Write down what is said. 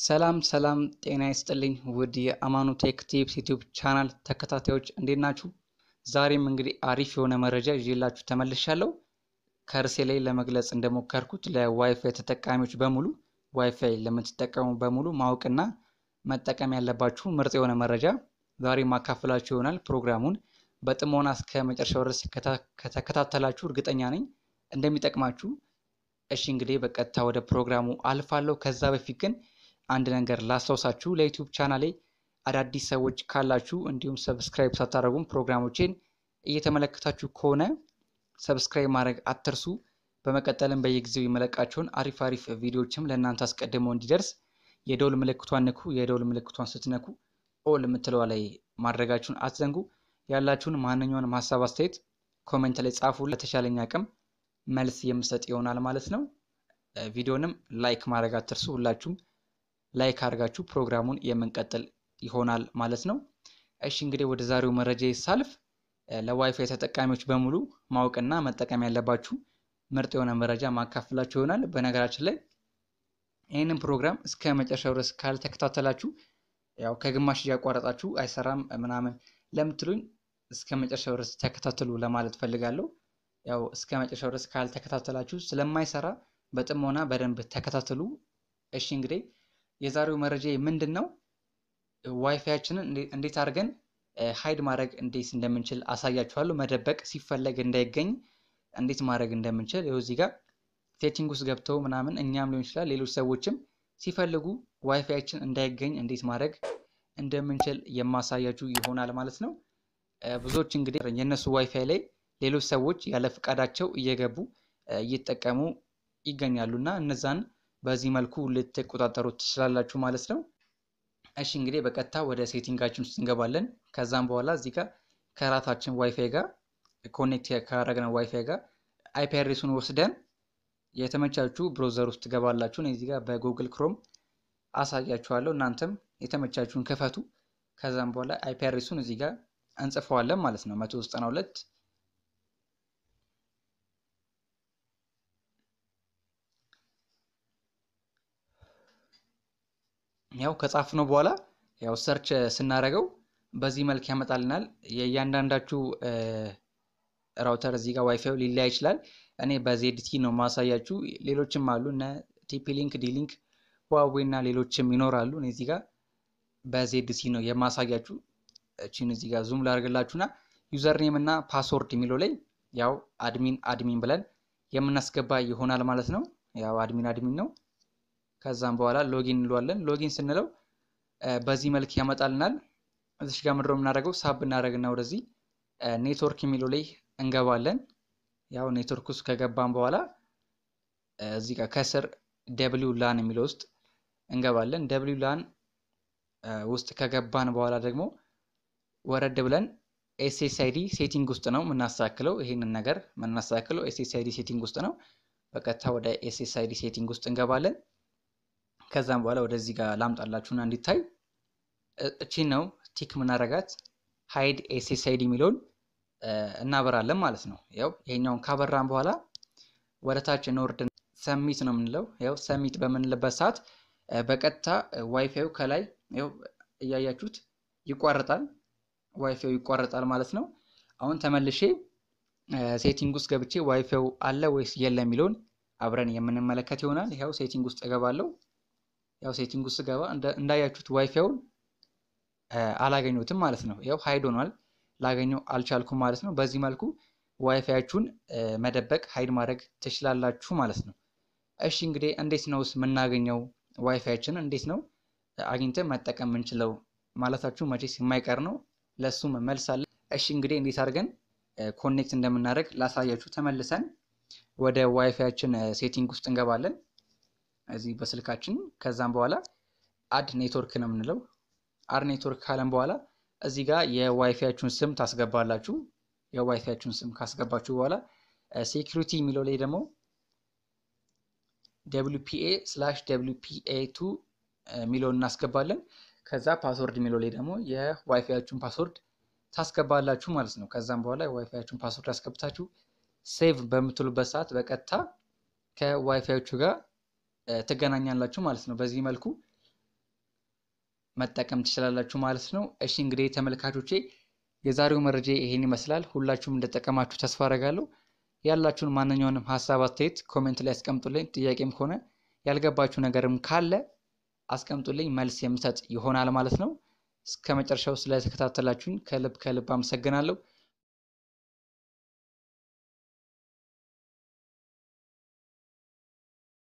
ሰላም ሰላም፣ ጤና ይስጥልኝ ውድ የአማኑቴክ ቲፕስ ዩቲዩብ ቻናል ተከታታዮች እንዴት ናችሁ? ዛሬም እንግዲህ አሪፍ የሆነ መረጃ ይዤላችሁ ተመልሻለሁ። ከርሴ ላይ ለመግለጽ እንደሞከርኩት ለዋይፋይ ተጠቃሚዎች በሙሉ ዋይፋይ ለምትጠቀሙ በሙሉ ማወቅና መጠቀም ያለባችሁ ምርጥ የሆነ መረጃ ዛሬ ማካፈላችሁ ይሆናል። ፕሮግራሙን በጥሞና እስከ መጨረሻው ድረስ ከተከታተላችሁ እርግጠኛ ነኝ እንደሚጠቅማችሁ። እሺ እንግዲህ በቀጥታ ወደ ፕሮግራሙ አልፋለሁ። ከዛ በፊት ግን አንድ ነገር ላስታውሳችሁ ለዩቲዩብ ቻናሌ አዳዲስ ሰዎች ካላችሁ እንዲሁም ሰብስክራይብ ሳታደረጉም ፕሮግራሞቼን እየተመለከታችሁ ከሆነ ሰብስክራይብ ማድረግ አትርሱ። በመቀጠልም በየጊዜው የመለቃቸውን አሪፍ አሪፍ ቪዲዮዎችም ለእናንተ አስቀድመው እንዲደርስ የደውል ምልክቷን ንኩ። የደውል ምልክቷን ስትነኩ ኦል የምትለዋ ላይ ማድረጋችሁን አትዘንጉ። ያላችሁን ማንኛውንም ሀሳብ አስተያየት ኮሜንት ላይ ጻፉ። ለተሻለኝ አቅም መልስ የምሰጥ ይሆናል ማለት ነው። ቪዲዮንም ላይክ ማድረግ አትርሱ። ሁላችሁም ላይክ አድርጋችሁ ፕሮግራሙን የምንቀጥል ይሆናል ማለት ነው። እሺ እንግዲህ ወደ ዛሬው መረጃ ይሳልፍ። ለዋይፋይ ተጠቃሚዎች በሙሉ ማወቅና መጠቀም ያለባችሁ ምርጥ የሆነ መረጃ ማካፍላችሁ ይሆናል። በነገራችን ላይ ይህንን ፕሮግራም እስከ መጨረሻው ድረስ ካልተከታተላችሁ ያው ከግማሽ እያቋረጣችሁ አይሰራም ምናምን ለምትሉኝ እስከ መጨረሻው ድረስ ተከታተሉ ለማለት ፈልጋለሁ። ያው እስከ መጨረሻው ድረስ ካልተከታተላችሁ ስለማይሰራ በጥሞና በደንብ ተከታተሉ። እሺ እንግዲህ የዛሬው መረጃ ምንድን ነው? ዋይፋያችንን እንዴት አድርገን ሀይድ ማድረግ እንዴት እንደምንችል አሳያችኋለሁ። መደበቅ ሲፈለግ እንዳይገኝ እንዴት ማድረግ እንደምንችል ይኸው እዚህ ጋር ሴቲንግ ውስጥ ገብተው ምናምን እኛም ሊሆን ይችላል ሌሎች ሰዎችም ሲፈልጉ ዋይፋያችን እንዳይገኝ እንዴት ማድረግ እንደምንችል የማሳያችሁ ይሆናል ማለት ነው። ብዙዎች እንግዲህ የእነሱ ዋይፋይ ላይ ሌሎች ሰዎች ያለ ፈቃዳቸው እየገቡ እየተጠቀሙ ይገኛሉ እና እነዛን በዚህ መልኩ ልትቆጣጠሩት ትችላላችሁ ማለት ነው። እሺ እንግዲህ በቀጥታ ወደ ሴቲንጋችን ውስጥ እንገባለን። ከዛም በኋላ እዚህ ጋር ከራታችን ዋይፋይ ጋር ኮኔክት ካደረግነው ዋይፋይ ጋር አይፒ አድሬሱን ወስደን የተመቻችሁ ብሮዘር ውስጥ ትገባላችሁ። እዚህ ጋር በጉግል ክሮም አሳያችኋለሁ። እናንተም የተመቻችሁን ክፈቱ። ከዛም በኋላ አይፒ አድሬሱን እዚህ ጋር እንጽፈዋለን ማለት ነው ሁለት ያው ከጻፍነው በኋላ ያው ሰርች ስናደርገው በዚህ መልክ ያመጣልናል። የእያንዳንዳችሁ ራውተር እዚህ ጋር ዋይፋዩ ሊለያ ይችላል። እኔ በዜድቲ ነው ማሳያችሁ። ሌሎችም አሉ እነ ቲፒ ሊንክ፣ ዲሊንክ፣ ዋዌ እና ሌሎችም ይኖራሉ። እኔ እዚህ ጋር በዜድቲ ነው የማሳያችሁ። እችን እዚህ ጋር ዙም ላደርግላችሁና ዩዘርኔም እና ፓስወርድ የሚለው ላይ ያው አድሚን አድሚን ብለን የምናስገባ ይሆናል ማለት ነው። ያው አድሚን አድሚን ነው። ከዛም በኋላ ሎጊን እንለዋለን። ሎጊን ስንለው በዚህ መልክ ያመጣልናል። እዚህ ጋር ምድሮ የምናደርገው ሳብ እናደርግና ወደዚህ ኔትወርክ የሚለው ላይ እንገባለን። ያው ኔትወርክ ውስጥ ከገባን በኋላ እዚህ ጋር ከስር ደብሊው ላን የሚለው ውስጥ እንገባለን። ደብሊው ላን ውስጥ ከገባን በኋላ ደግሞ ወረድ ብለን ኤስኤስአይዲ ሴቲንግ ውስጥ ነው የምናስተካክለው። ይህንን ነገር የምናስተካክለው ኤስኤስአይዲ ሴቲንግ ውስጥ ነው። በቀጥታ ወደ ኤስኤስአይዲ ሴቲንግ ውስጥ እንገባለን። ከዛም በኋላ ወደዚህ ጋር ላምጣላችሁና እንዲታይ እቺን ነው ቲክ ምናረጋት ሃይድ ኤሴስ የሚለውን እናበራለን ማለት ነው። ያው ይሄኛውን ካበራን በኋላ ወደታች እንወርድ ሰሚት ነው የምንለው። ያው ሰሚት በምንልበት ሰዓት በቀጥታ ዋይፋዩ ከላይ ያው እያያችሁት ይቋረጣል፣ ዋይፋዩ ይቋረጣል ማለት ነው። አሁን ተመልሼ ሴቲንግ ውስጥ ገብቼ ዋይፋዩ አለ ወይስ የለም የሚለውን አብረን የምንመለከት ይሆናል። ይኸው ሴቲንግ ውስጥ እገባለሁ። ያው ሴቲንግ ውስጥ ስገባ እንዳያችሁት ዋይፋዩን አላገኘሁትም ማለት ነው። ያው ሃይድ ሆኗል፣ ላገኘው አልቻልኩም ማለት ነው። በዚህ መልኩ ዋይፋያችሁን መደበቅ ሃይድ ማድረግ ትችላላችሁ ማለት ነው። እሺ እንግዲህ እንዴት ነውስ የምናገኘው? ዋይፋያችን እንዴት ነው አግኝተን መጠቀም የምንችለው ማለታችሁ መቼስ የማይቀር ነው። ለሱም መልስ አለ። እሺ እንግዲህ እንዴት አድርገን ኮኔክት እንደምናደርግ ላሳያችሁ። ተመልሰን ወደ ዋይፋያችን ሴቲንግ ውስጥ እንገባለን። እዚህ በስልካችን ከዛም በኋላ አድ ኔትወርክ ነው የምንለው። አድ ኔትወርክ ካለን በኋላ እዚህ ጋር የዋይፋያችሁን ስም ታስገባላችሁ። የዋይፋያችሁን ስም ካስገባችሁ በኋላ ሴኪሪቲ የሚለው ላይ ደግሞ ደብሊፒኤ ስላሽ ደብሊፒኤ ቱ የሚለውን እናስገባለን። ከዛ ፓስወርድ የሚለው ላይ ደግሞ የዋይፋያችሁን ፓስወርድ ታስገባላችሁ ማለት ነው። ከዛም በኋላ የዋይፋያችሁን ፓስወርድ አስገብታችሁ ሴቭ በምትሉበት ሰዓት በቀጥታ ከዋይፋዮቹ ጋር ትገናኛላችሁ ማለት ነው። በዚህ መልኩ መጠቀም ትችላላችሁ ማለት ነው። እሺ እንግዲህ ተመልካቾቼ የዛሬው መረጃ ይሄን ይመስላል። ሁላችሁም እንደጠቀማችሁ ተስፋ አደርጋለሁ። ያላችሁን ማንኛውንም ሀሳብ፣ አስተያየት ኮሜንት ላይ አስቀምጡልኝ። ጥያቄም ከሆነ ያልገባችሁ ነገርም ካለ አስቀምጡልኝ፣ መልስ የምሰጥ ይሆናል ማለት ነው። እስከ መጨረሻው ስለተከታተላችሁኝ ከልብ ከልብ አመሰግናለሁ።